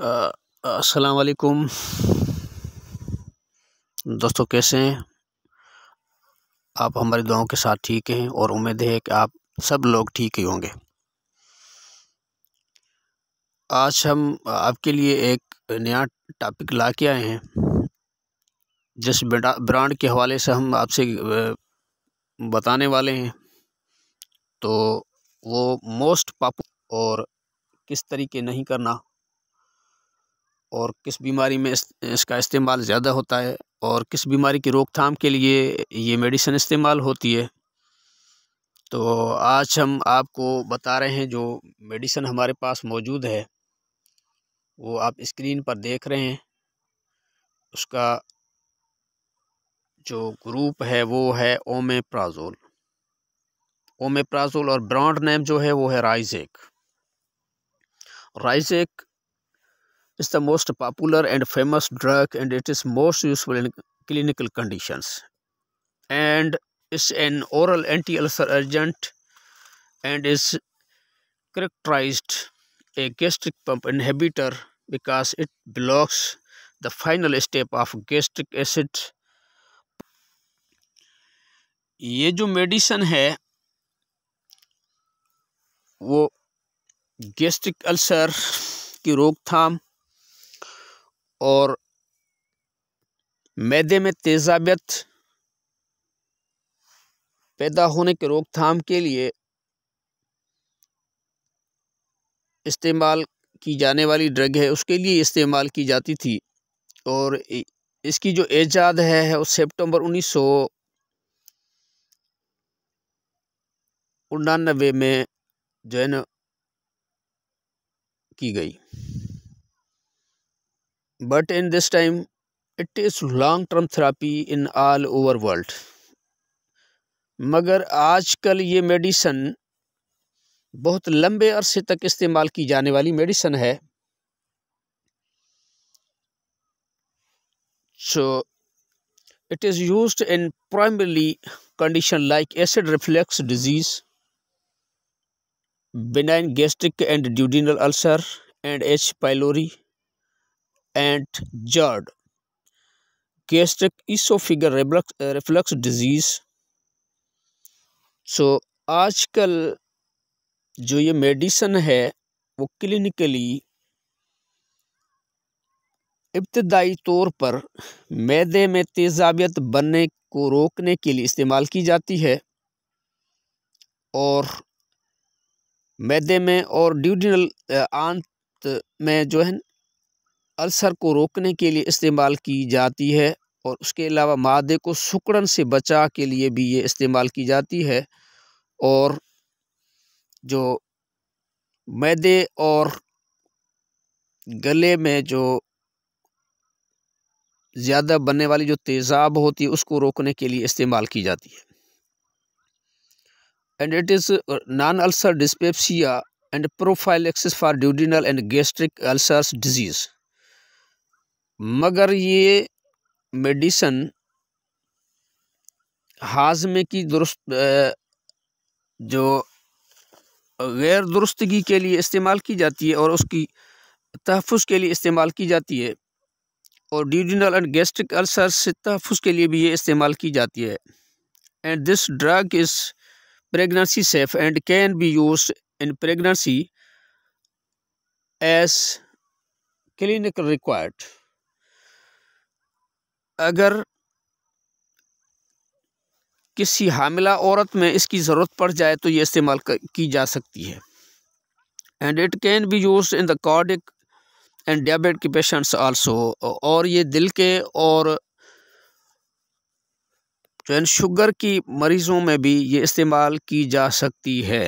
असलकुम वालेकुम दोस्तों कैसे हैं आप हमारी दुआओं के साथ ठीक हैं और उम्मीद है कि आप सब लोग ठीक ही होंगे आज हम आपके लिए एक नया टॉपिक ला के आए हैं जिस ब्रांड के हवाले से हम आपसे बताने वाले हैं तो वो मोस्ट पॉपुलर और किस तरीके नहीं करना और किस बीमारी में इसका इस्तेमाल ज़्यादा होता है और किस बीमारी की रोकथाम के लिए ये मेडिसिन इस्तेमाल होती है तो आज हम आपको बता रहे हैं जो मेडिसिन हमारे पास मौजूद है वो आप स्क्रीन पर देख रहे हैं उसका जो ग्रुप है वो है ओमेप्राजोल ओमेप्राजोल और ब्रांड नेम जो है वो है राइजेक राइजेक is the most popular and famous drug and it is most useful in clinical conditions and is an oral anti-ulcer agent and is characterized a gastric pump inhibitor because it blocks the final step of gastric acid ये जो medicine है वो gastric ulcer की रोकथाम और मैदे में तेजाबियत पैदा होने के रोकथाम के लिए इस्तेमाल की जाने वाली ड्रग है उसके लिए इस्तेमाल की जाती थी और इसकी जो एजाद है सितंबर उन्नीस सौ उन्नानबे में जो है न की गई but in this time it is long term therapy in all over world मगर आजकल ये मेडिसन बहुत लंबे अरसे तक इस्तेमाल की जाने वाली मेडिसन है so it is use in primarily condition like acid reflux disease benign gastric and duodenal ulcer and H pylori and GERD gastric oesophageal reflux disease so आजकल जो ये मेडिसन है वो क्लिनिकली इब्तदाई तौर पर मैदे में तेजाबियत बनने को रोकने के लिए इस्तेमाल की जाती है और मैदे में और ड्यूडिनल uh, आंत में जो है अल्सर को रोकने के लिए इस्तेमाल की जाती है और उसके अलावा मादे को सुकड़न से बचा के लिए भी ये इस्तेमाल की जाती है और जो मैदे और गले में जो ज़्यादा बनने वाली जो तेज़ाब होती है उसको रोकने के लिए इस्तेमाल की जाती है it is is ulcer dyspepsia and prophylaxis for duodenal and gastric ulcers disease मगर ये मेडिसन हाजमे की दुरुस्त जो गैर दुरुस्तगी के लिए इस्तेमाल की जाती है और उसकी तहफ़ के लिए इस्तेमाल की जाती है और ड्यूडिनल एंड गैस्ट्रिक अल्सर से तहफ़ के लिए भी ये इस्तेमाल की जाती है and this drug is pregnancy safe and can be use in pregnancy as clinical required अगर किसी हामिला औरत में इसकी ज़रूरत पड़ जाए तो ये इस्तेमाल की जा सकती है and it can be use in the cardiac and diabetic के पेशेंट्स आल्सो और ये दिल के और जो है शुगर की मरीज़ों में भी ये इस्तेमाल की जा सकती है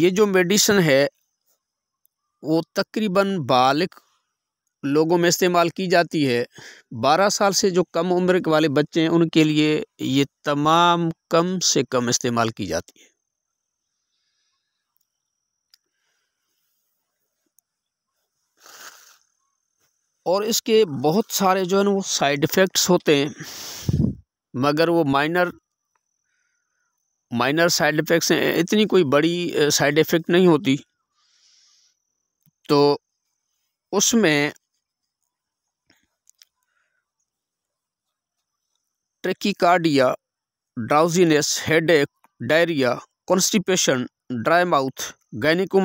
ये जो मेडिसन है वो तकरीबन बालिक लोगों में इस्तेमाल की जाती है बारह साल से जो कम उम्र के वाले बच्चे हैं उनके लिए ये तमाम कम से कम इस्तेमाल की जाती है और इसके बहुत सारे जो है ना वो साइड इफ़ेक्ट्स होते हैं मगर वो माइनर माइनर साइड इफ़ेक्ट्स हैं इतनी कोई बड़ी साइड इफ़ेक्ट नहीं होती तो उसमें tachycardia drowsiness headache diarrhoea constipation dry mouth गैनिकोमा